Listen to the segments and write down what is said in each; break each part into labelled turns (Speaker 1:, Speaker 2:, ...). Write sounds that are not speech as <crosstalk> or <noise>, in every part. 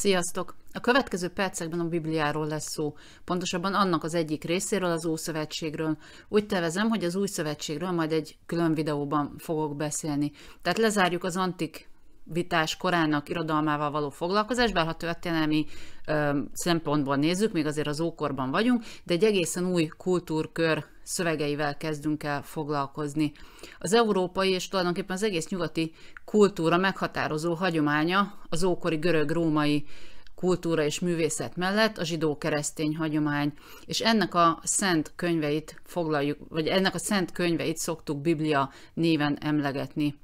Speaker 1: Sziasztok! A következő percekben a Bibliáról lesz szó, pontosabban annak az egyik részéről, az Ószövetségről. Úgy tevezem, hogy az Új Szövetségről majd egy külön videóban fogok beszélni. Tehát lezárjuk az antik vitás korának irodalmával való foglalkozás, bár ha történelmi ö, szempontból nézzük, még azért az ókorban vagyunk, de egy egészen új kultúrkör szövegeivel kezdünk el foglalkozni. Az európai és tulajdonképpen az egész nyugati kultúra meghatározó hagyománya az ókori görög-római kultúra és művészet mellett a zsidó-keresztény hagyomány, és ennek a szent könyveit foglaljuk, vagy ennek a szent könyveit szoktuk Biblia néven emlegetni.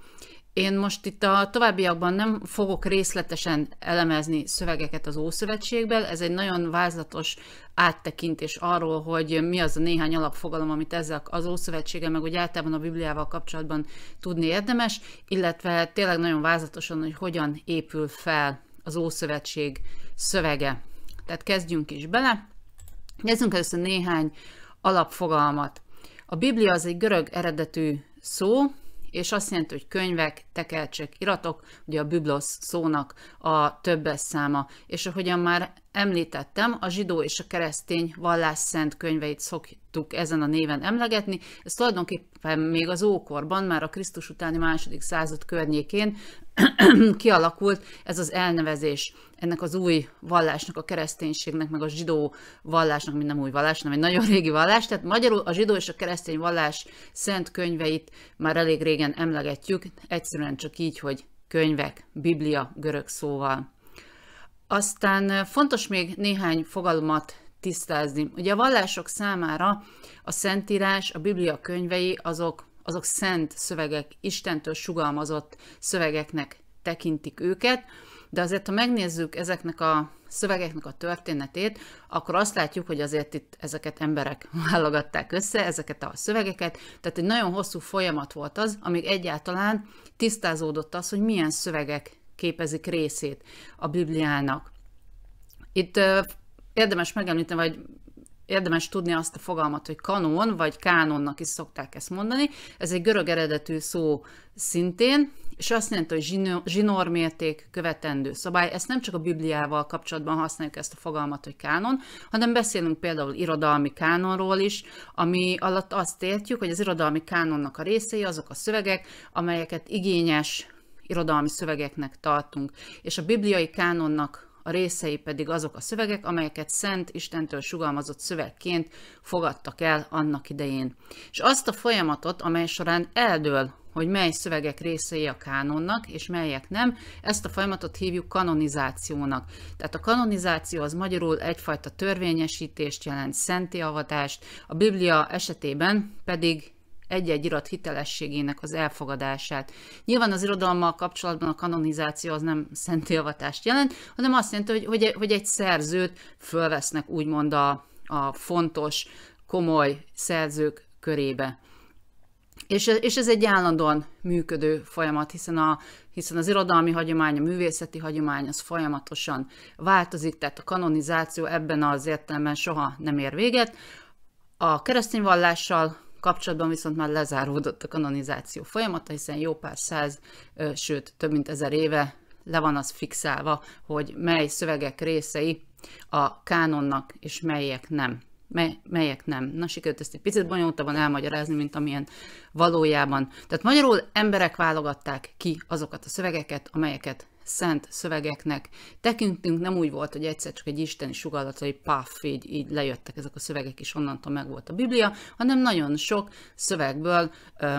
Speaker 1: Én most itt a továbbiakban nem fogok részletesen elemezni szövegeket az Ószövetségből, ez egy nagyon vázlatos áttekintés arról, hogy mi az a néhány alapfogalom, amit ezzel az Ószövetséggel, meg úgy általában a Bibliával kapcsolatban tudni érdemes, illetve tényleg nagyon vázlatosan, hogy hogyan épül fel az Ószövetség szövege. Tehát kezdjünk is bele. Nézzünk először néhány alapfogalmat. A Biblia az egy görög eredetű szó, és azt jelenti, hogy könyvek, tekercsek, iratok, ugye a biblosz szónak a többes száma, és ahogyan már említettem, a zsidó és a keresztény vallás szent könyveit szoktuk ezen a néven emlegetni. Ez tulajdonképpen még az ókorban, már a Krisztus utáni második század környékén <clears throat> kialakult ez az elnevezés ennek az új vallásnak, a kereszténységnek, meg a zsidó vallásnak, mint nem új vallás, hanem egy nagyon régi vallás. Tehát magyarul a zsidó és a keresztény vallás szent könyveit már elég régen emlegetjük, egyszerűen csak így, hogy könyvek, Biblia görög szóval. Aztán fontos még néhány fogalmat tisztázni. Ugye a vallások számára a Szentírás, a Biblia könyvei azok azok szent szövegek, Istentől sugalmazott szövegeknek tekintik őket, de azért, ha megnézzük ezeknek a szövegeknek a történetét, akkor azt látjuk, hogy azért itt ezeket emberek <laughs> válogatták össze, ezeket a szövegeket, tehát egy nagyon hosszú folyamat volt az, amíg egyáltalán tisztázódott az, hogy milyen szövegek képezik részét a Bibliának. Itt érdemes megemlíteni, vagy érdemes tudni azt a fogalmat, hogy kanon, vagy kánonnak is szokták ezt mondani. Ez egy görög eredetű szó szintén, és azt jelenti, hogy zsinórmérték követendő szabály. Ezt nem csak a Bibliával kapcsolatban használjuk ezt a fogalmat, hogy kánon, hanem beszélünk például irodalmi kánonról is, ami alatt azt értjük, hogy az irodalmi kánonnak a részei azok a szövegek, amelyeket igényes irodalmi szövegeknek tartunk. És a bibliai kánonnak a részei pedig azok a szövegek, amelyeket Szent Istentől sugalmazott szövegként fogadtak el annak idején. És azt a folyamatot, amely során eldől, hogy mely szövegek részei a kánonnak, és melyek nem, ezt a folyamatot hívjuk kanonizációnak. Tehát a kanonizáció az magyarul egyfajta törvényesítést jelent, szenti avatást, a Biblia esetében pedig egy-egy irat hitelességének az elfogadását. Nyilván az irodalommal kapcsolatban a kanonizáció az nem szentélvatást jelent, hanem azt jelenti, hogy, hogy, egy szerzőt fölvesznek úgymond a, a fontos, komoly szerzők körébe. És, és ez egy állandóan működő folyamat, hiszen, a, hiszen az irodalmi hagyomány, a művészeti hagyomány az folyamatosan változik, tehát a kanonizáció ebben az értelemben soha nem ér véget. A keresztény vallással kapcsolatban viszont már lezáródott a kanonizáció folyamata, hiszen jó pár száz, sőt több mint ezer éve le van az fixálva, hogy mely szövegek részei a kánonnak és melyek nem mely, melyek nem. Na sikerült ezt egy picit bonyolultabban elmagyarázni, mint amilyen valójában. Tehát magyarul emberek válogatták ki azokat a szövegeket, amelyeket szent szövegeknek tekintünk, nem úgy volt, hogy egyszer csak egy isteni sugallatszai paf, így, így lejöttek ezek a szövegek, és onnantól megvolt a Biblia, hanem nagyon sok szövegből ö,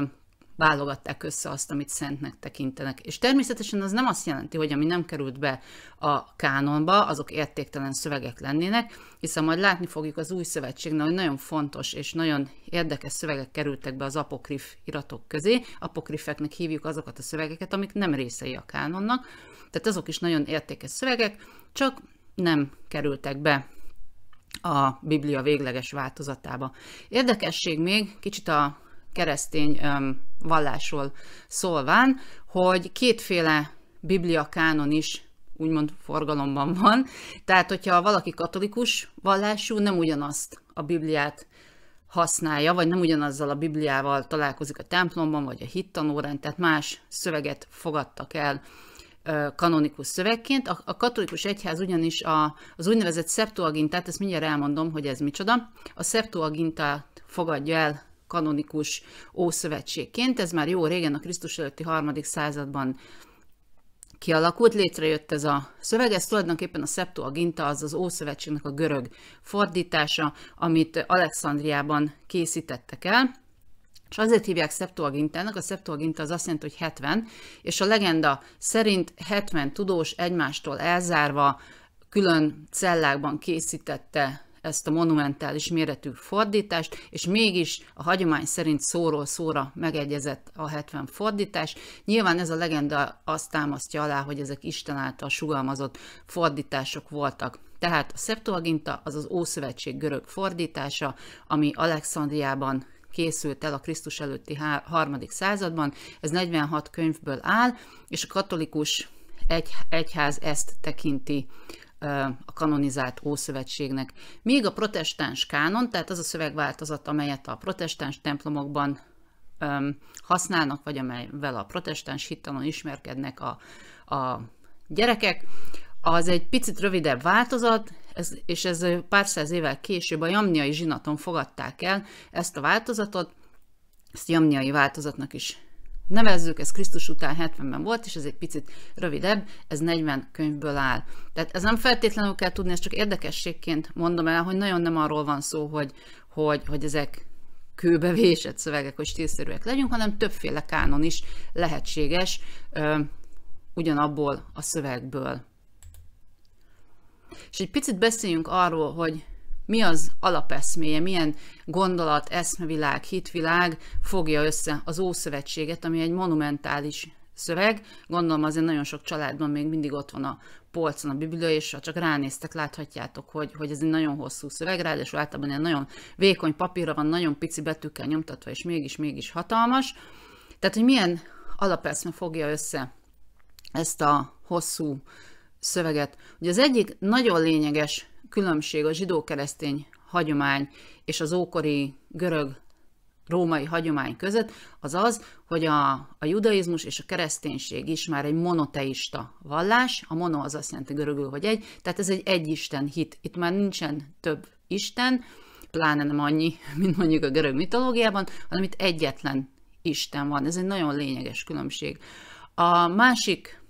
Speaker 1: válogatták össze azt, amit szentnek tekintenek. És természetesen az nem azt jelenti, hogy ami nem került be a kánonba, azok értéktelen szövegek lennének, hiszen majd látni fogjuk az új szövetségnél, hogy nagyon fontos és nagyon érdekes szövegek kerültek be az apokrif iratok közé. Apokrifeknek hívjuk azokat a szövegeket, amik nem részei a kánonnak, tehát azok is nagyon értékes szövegek, csak nem kerültek be a Biblia végleges változatába. Érdekesség még, kicsit a keresztény vallásról szólván, hogy kétféle Biblia kánon is úgymond forgalomban van. Tehát, hogyha valaki katolikus vallású, nem ugyanazt a Bibliát használja, vagy nem ugyanazzal a Bibliával találkozik a templomban, vagy a hittanórán, tehát más szöveget fogadtak el kanonikus szövegként. A, katolikus egyház ugyanis a, az úgynevezett szeptuagintát, ezt mindjárt elmondom, hogy ez micsoda, a szeptuagintát fogadja el kanonikus ószövetségként. Ez már jó régen a Krisztus előtti harmadik században kialakult, létrejött ez a szöveg, ez tulajdonképpen a Septuaginta, az az Ószövetségnek a görög fordítása, amit Alexandriában készítettek el, és azért hívják Septuagintának, a Septuaginta az azt jelenti, hogy 70, és a legenda szerint 70 tudós egymástól elzárva külön cellákban készítette ezt a monumentális méretű fordítást, és mégis a hagyomány szerint szóról szóra megegyezett a 70 fordítás. Nyilván ez a legenda azt támasztja alá, hogy ezek Isten által sugalmazott fordítások voltak. Tehát a Septuaginta az az Ószövetség görög fordítása, ami Alexandriában készült el a Krisztus előtti harmadik században, ez 46 könyvből áll, és a katolikus egy, egyház ezt tekinti a kanonizált Ószövetségnek. Míg a protestáns kánon, tehát az a szövegváltozat, amelyet a protestáns templomokban használnak, vagy amelyvel a protestáns hittanon ismerkednek a, a gyerekek, az egy picit rövidebb változat, ez, és ez pár száz évvel később a jamniai zsinaton fogadták el ezt a változatot, ezt jamniai változatnak is nevezzük, ez Krisztus után 70-ben volt, és ez egy picit rövidebb, ez 40 könyvből áll. Tehát ez nem feltétlenül kell tudni, ezt csak érdekességként mondom el, hogy nagyon nem arról van szó, hogy, hogy, hogy ezek kőbevésett szövegek, hogy stílszerűek legyünk, hanem többféle kánon is lehetséges ö, ugyanabból a szövegből. És egy picit beszéljünk arról, hogy mi az alapeszméje, milyen gondolat, eszmevilág, hitvilág fogja össze az Ószövetséget, ami egy monumentális szöveg. Gondolom azért nagyon sok családban még mindig ott van a polcon a Biblia, és ha csak ránéztek, láthatjátok, hogy, hogy ez egy nagyon hosszú szöveg, ráadásul általában egy nagyon vékony papírra van, nagyon pici betűkkel nyomtatva, és mégis-mégis hatalmas. Tehát, hogy milyen alapeszme fogja össze ezt a hosszú szöveget. Ugye az egyik nagyon lényeges különbség a zsidó-keresztény hagyomány és az ókori görög római hagyomány között, az az, hogy a, a judaizmus és a kereszténység is már egy monoteista vallás, a mono az azt jelenti görögül, hogy egy, tehát ez egy egyisten hit, itt már nincsen több isten, pláne nem annyi, <laughs> mint mondjuk a görög mitológiában, hanem itt egyetlen isten van, ez egy nagyon lényeges különbség. A másik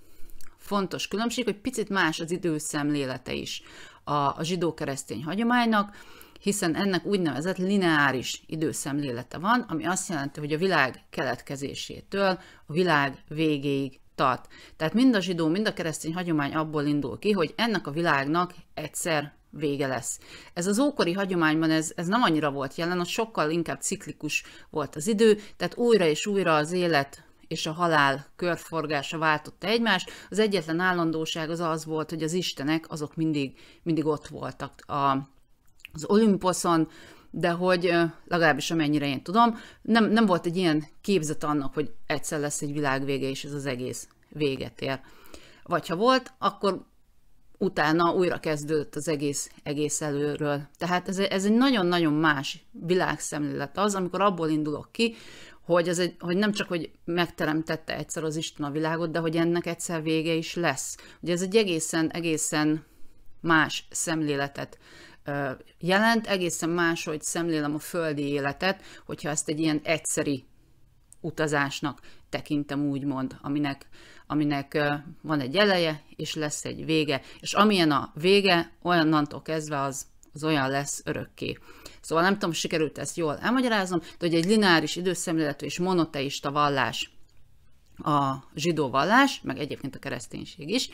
Speaker 1: fontos különbség, hogy picit más az időszemlélete is a, a zsidó-keresztény hagyománynak, hiszen ennek úgynevezett lineáris időszemlélete van, ami azt jelenti, hogy a világ keletkezésétől a világ végéig tart. Tehát mind a zsidó, mind a keresztény hagyomány abból indul ki, hogy ennek a világnak egyszer vége lesz. Ez az ókori hagyományban ez, ez nem annyira volt jelen, az sokkal inkább ciklikus volt az idő, tehát újra és újra az élet és a halál körforgása váltotta egymást. Az egyetlen állandóság az az volt, hogy az istenek azok mindig, mindig ott voltak a, az Olimposzon, de hogy legalábbis amennyire én tudom, nem, nem volt egy ilyen képzet annak, hogy egyszer lesz egy világvége, és ez az egész véget ér. Vagy ha volt, akkor utána újra kezdődött az egész, egész előről. Tehát ez, ez egy nagyon-nagyon más világszemlélet az, amikor abból indulok ki, hogy, ez egy, hogy nem csak, hogy megteremtette egyszer az Isten a világot, de hogy ennek egyszer vége is lesz. Ugye ez egy egészen, egészen más szemléletet jelent, egészen máshogy szemlélem a földi életet, hogyha ezt egy ilyen egyszeri utazásnak tekintem úgymond, aminek, aminek van egy eleje, és lesz egy vége. És amilyen a vége, olyannantól kezdve az az olyan lesz örökké. Szóval nem tudom, sikerült ezt jól elmagyaráznom, de hogy egy lineáris időszemléletű és monoteista vallás a zsidó vallás, meg egyébként a kereszténység is,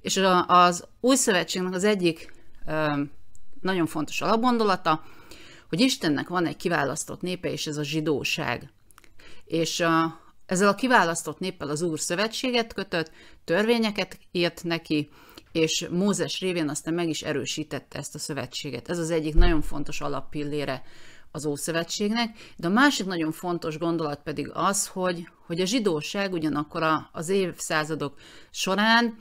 Speaker 1: és az új szövetségnek az egyik nagyon fontos alapgondolata, hogy Istennek van egy kiválasztott népe, és ez a zsidóság. És a, ezzel a kiválasztott néppel az Úr szövetséget kötött, törvényeket írt neki, és Mózes révén aztán meg is erősítette ezt a szövetséget. Ez az egyik nagyon fontos alappillére az Ószövetségnek, de a másik nagyon fontos gondolat pedig az, hogy, hogy a zsidóság ugyanakkor a, az évszázadok során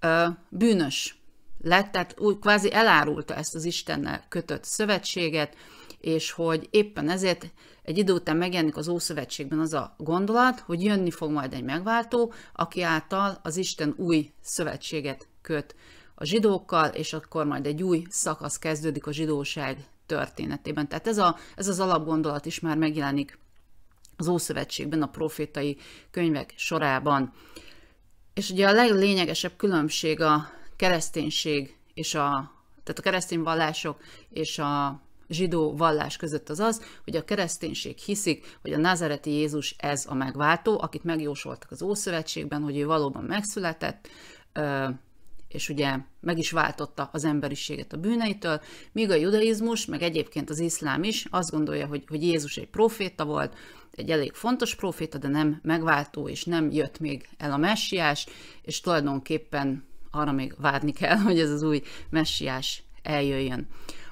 Speaker 1: ö, bűnös lett, tehát úgy kvázi elárulta ezt az Istennel kötött szövetséget, és hogy éppen ezért egy idő után megjelenik az Ószövetségben az a gondolat, hogy jönni fog majd egy megváltó, aki által az Isten új szövetséget köt a zsidókkal, és akkor majd egy új szakasz kezdődik a zsidóság történetében. Tehát ez, a, ez az alapgondolat is már megjelenik az Ószövetségben, a profétai könyvek sorában. És ugye a leglényegesebb különbség a kereszténység és a, tehát a keresztény vallások és a zsidó vallás között az az, hogy a kereszténység hiszik, hogy a názareti Jézus ez a megváltó, akit megjósoltak az Ószövetségben, hogy ő valóban megszületett, és ugye meg is váltotta az emberiséget a bűneitől, míg a judaizmus, meg egyébként az iszlám is azt gondolja, hogy, hogy Jézus egy proféta volt, egy elég fontos proféta, de nem megváltó, és nem jött még el a messiás, és tulajdonképpen arra még várni kell, <laughs> hogy ez az új messiás eljöjjön.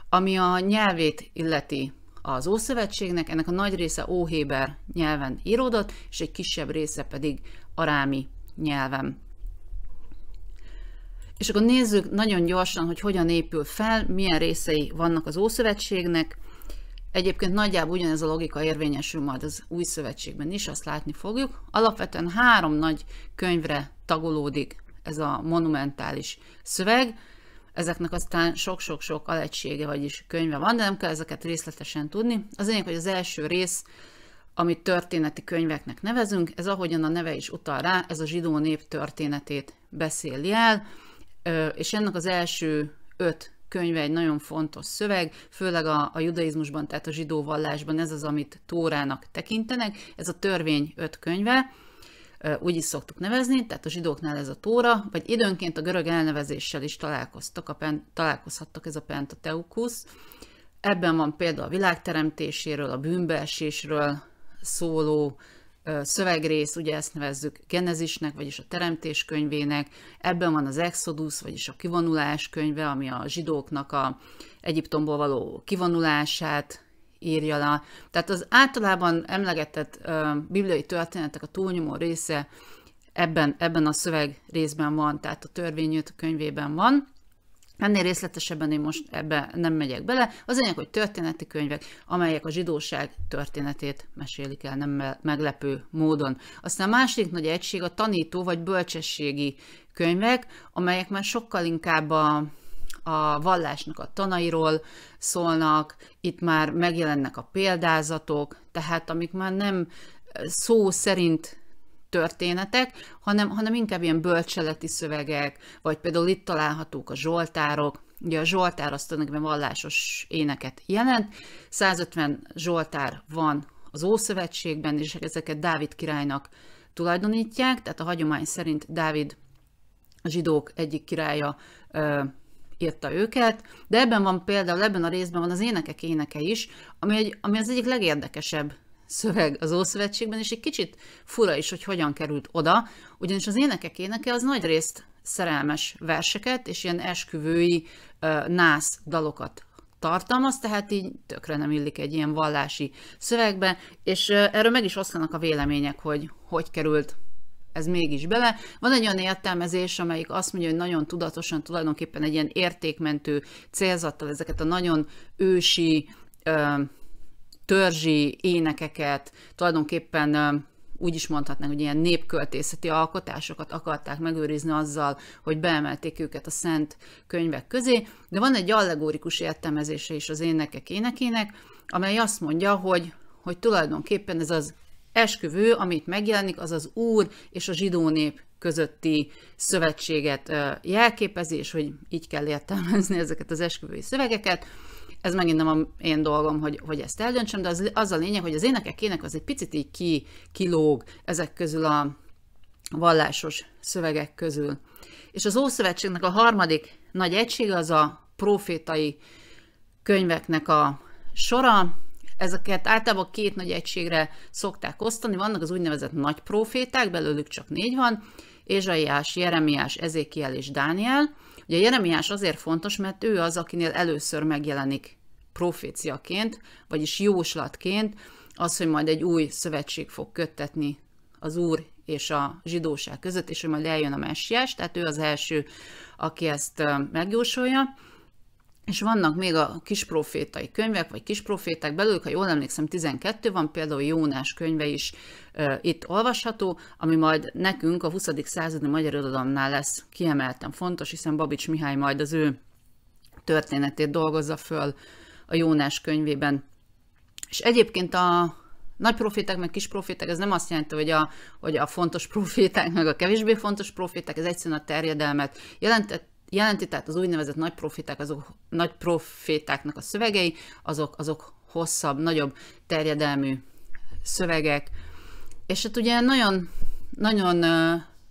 Speaker 1: Ami a nyelvét illeti az Ószövetségnek, ennek a nagy része óhéber nyelven íródott, és egy kisebb része pedig arámi nyelven. És akkor nézzük nagyon gyorsan, hogy hogyan épül fel, milyen részei vannak az Ószövetségnek. Egyébként nagyjából ugyanez a logika érvényesül majd az új szövetségben is, azt látni fogjuk. Alapvetően három nagy könyvre tagolódik ez a monumentális szöveg. Ezeknek aztán sok-sok-sok alegysége, vagyis könyve van, de nem kell ezeket részletesen tudni. Az lényeg, hogy az első rész, amit történeti könyveknek nevezünk, ez ahogyan a neve is utal rá, ez a zsidó nép történetét beszéli el és ennek az első öt könyve egy nagyon fontos szöveg, főleg a, a judaizmusban, tehát a zsidó vallásban ez az, amit Tórának tekintenek, ez a törvény öt könyve, úgy is szoktuk nevezni, tehát a zsidóknál ez a Tóra, vagy időnként a görög elnevezéssel is találkoztak, a pen, találkozhattak ez a Pentateukusz. Ebben van például a világteremtéséről, a bűnbeesésről szóló szövegrész, ugye ezt nevezzük Genezisnek, vagyis a Teremtés könyvének, ebben van az Exodus, vagyis a kivonulás könyve, ami a zsidóknak a Egyiptomból való kivonulását írja le. Tehát az általában emlegetett bibliai történetek a túlnyomó része ebben, ebben a szöveg részben van, tehát a törvényőt könyvében van. Ennél részletesebben én most ebbe nem megyek bele. Az lényeg, hogy történeti könyvek, amelyek a zsidóság történetét mesélik el, nem meglepő módon. Aztán a másik nagy egység a tanító vagy bölcsességi könyvek, amelyek már sokkal inkább a, a vallásnak a tanairól szólnak, itt már megjelennek a példázatok, tehát amik már nem eh, szó szerint történetek, hanem, hanem inkább ilyen bölcseleti szövegek, vagy például itt találhatók a zsoltárok, Ugye a Zsoltár az tulajdonképpen vallásos éneket jelent, 150 Zsoltár van az Ószövetségben, és hát ezeket Dávid királynak tulajdonítják, tehát a hagyomány szerint Dávid a zsidók egyik királya ö, írta őket, de ebben van például, ebben a részben van az énekek éneke is, ami, egy, ami az egyik legérdekesebb szöveg az Ószövetségben, és egy kicsit fura is, hogy hogyan került oda, ugyanis az énekek éneke az nagy részt szerelmes verseket, és ilyen esküvői uh, nász dalokat tartalmaz, tehát így tökre nem illik egy ilyen vallási szövegbe, és uh, erről meg is oszlanak a vélemények, hogy hogy került ez mégis bele. Van egy olyan értelmezés, amelyik azt mondja, hogy nagyon tudatosan tulajdonképpen egy ilyen értékmentő célzattal ezeket a nagyon ősi, uh, törzsi énekeket, tulajdonképpen úgy is mondhatnánk, hogy ilyen népköltészeti alkotásokat akarták megőrizni azzal, hogy beemelték őket a szent könyvek közé, de van egy allegórikus értelmezése is az énekek énekének, amely azt mondja, hogy, hogy tulajdonképpen ez az esküvő, amit megjelenik, az az úr és a zsidó nép közötti szövetséget jelképezi, és hogy így kell értelmezni ezeket az esküvői szövegeket, ez megint nem a én dolgom, hogy, hogy ezt eldöntsem, de az, az a lényeg, hogy az énekekének az egy picit így ki, kilóg ezek közül a vallásos szövegek közül. És az Ószövetségnek a harmadik nagy egysége az a profétai könyveknek a sora, ezeket általában két nagy egységre szokták osztani, vannak az úgynevezett nagy proféták, belőlük csak négy van, Ézsaiás, Jeremiás, Ezékiel és Dániel, Ugye Jeremiás azért fontos, mert ő az, akinél először megjelenik proféciaként, vagyis jóslatként az, hogy majd egy új szövetség fog köttetni az Úr és a zsidóság között, és hogy majd eljön a messiás, tehát ő az első, aki ezt megjósolja és vannak még a kisprofétai könyvek, vagy kisproféták belőlük, ha jól emlékszem, 12 van, például Jónás könyve is e, itt olvasható, ami majd nekünk a 20. századi magyar irodalomnál lesz kiemelten fontos, hiszen Babics Mihály majd az ő történetét dolgozza föl a Jónás könyvében. És egyébként a, nagy proféták, meg kis proféták, ez nem azt jelenti, hogy a, hogy a fontos proféták, meg a kevésbé fontos proféták, ez egyszerűen a terjedelmet jelentett, jelenti, tehát az úgynevezett nagy profiták, azok nagy profétáknak a szövegei, azok, azok hosszabb, nagyobb terjedelmű szövegek, és hát ugye nagyon, nagyon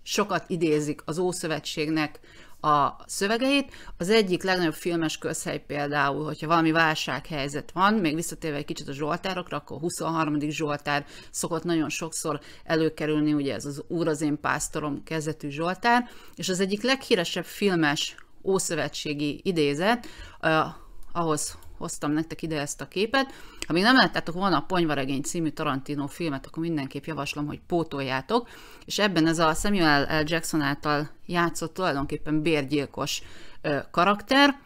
Speaker 1: sokat idézik az Ószövetségnek a szövegeit. Az egyik legnagyobb filmes közhely például, hogyha valami válsághelyzet van, még visszatérve egy kicsit a Zsoltárokra, akkor a 23. Zsoltár szokott nagyon sokszor előkerülni, ugye ez az Úr az én pásztorom kezdetű Zsoltár, és az egyik leghíresebb filmes ószövetségi idézet, eh, ahhoz hoztam nektek ide ezt a képet. Ha még nem láttátok volna a Ponyvaregény című Tarantino filmet, akkor mindenképp javaslom, hogy pótoljátok. És ebben ez a Samuel L. Jackson által játszott tulajdonképpen bérgyilkos karakter.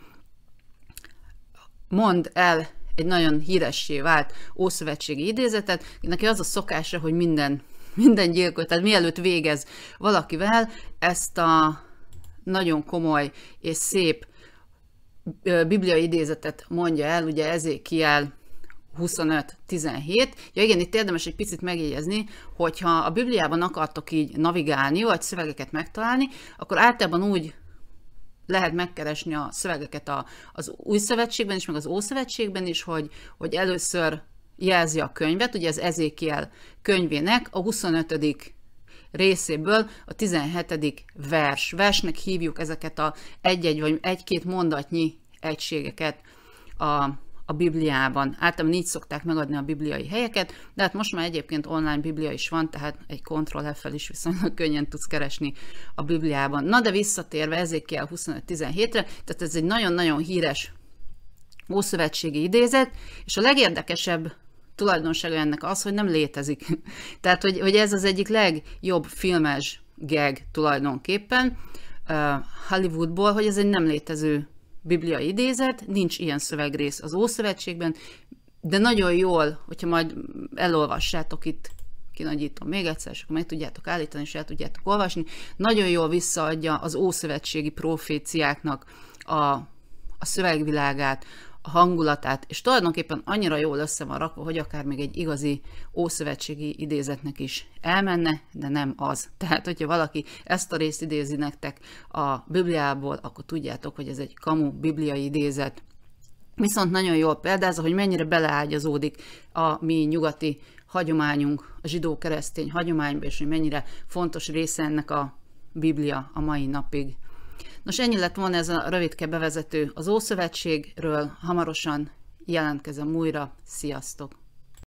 Speaker 1: Mond el egy nagyon híressé vált ószövetségi idézetet. Neki az a szokása, hogy minden, minden gyilkot, tehát mielőtt végez valakivel, ezt a nagyon komoly és szép bibliai idézetet mondja el, ugye Ezékiel 25-17. Ja igen, itt érdemes egy picit megjegyezni, hogyha a Bibliában akartok így navigálni, vagy szövegeket megtalálni, akkor általában úgy lehet megkeresni a szövegeket a, az új szövetségben is, meg az ószövetségben is, hogy, hogy először jelzi a könyvet, ugye az Ezékiel könyvének a 25 részéből a 17. vers. Versnek hívjuk ezeket a egy-egy vagy egy-két mondatnyi egységeket a a Bibliában. Általában így szokták megadni a bibliai helyeket, de hát most már egyébként online Biblia is van, tehát egy Ctrl f is viszonylag <laughs> könnyen tudsz keresni a Bibliában. Na de visszatérve ezékkel 25-17-re, tehát ez egy nagyon-nagyon híres ószövetségi idézet, és a legérdekesebb tulajdonsága ennek az, hogy nem létezik. <laughs> Tehát, hogy, hogy ez az egyik legjobb filmes gag tulajdonképpen uh, Hollywoodból, hogy ez egy nem létező bibliai idézet, nincs ilyen szövegrész az Ószövetségben, de nagyon jól, hogyha majd elolvassátok itt, kinagyítom még egyszer, és akkor meg tudjátok állítani, és el tudjátok olvasni, nagyon jól visszaadja az ószövetségi proféciáknak a, a szövegvilágát, hangulatát, és tulajdonképpen annyira jól össze van rakva, hogy akár még egy igazi ószövetségi idézetnek is elmenne, de nem az. <laughs> Tehát, hogyha valaki ezt a részt idézi nektek a Bibliából, akkor tudjátok, hogy ez egy kamu bibliai idézet. Viszont nagyon jól példázza, hogy mennyire beleágyazódik a mi nyugati hagyományunk, a zsidó-keresztény hagyományba, és hogy mennyire fontos része ennek a Biblia a mai napig. Nos, ennyi lett volna ez a rövidke bevezető az Ószövetségről. Hamarosan jelentkezem újra. Sziasztok!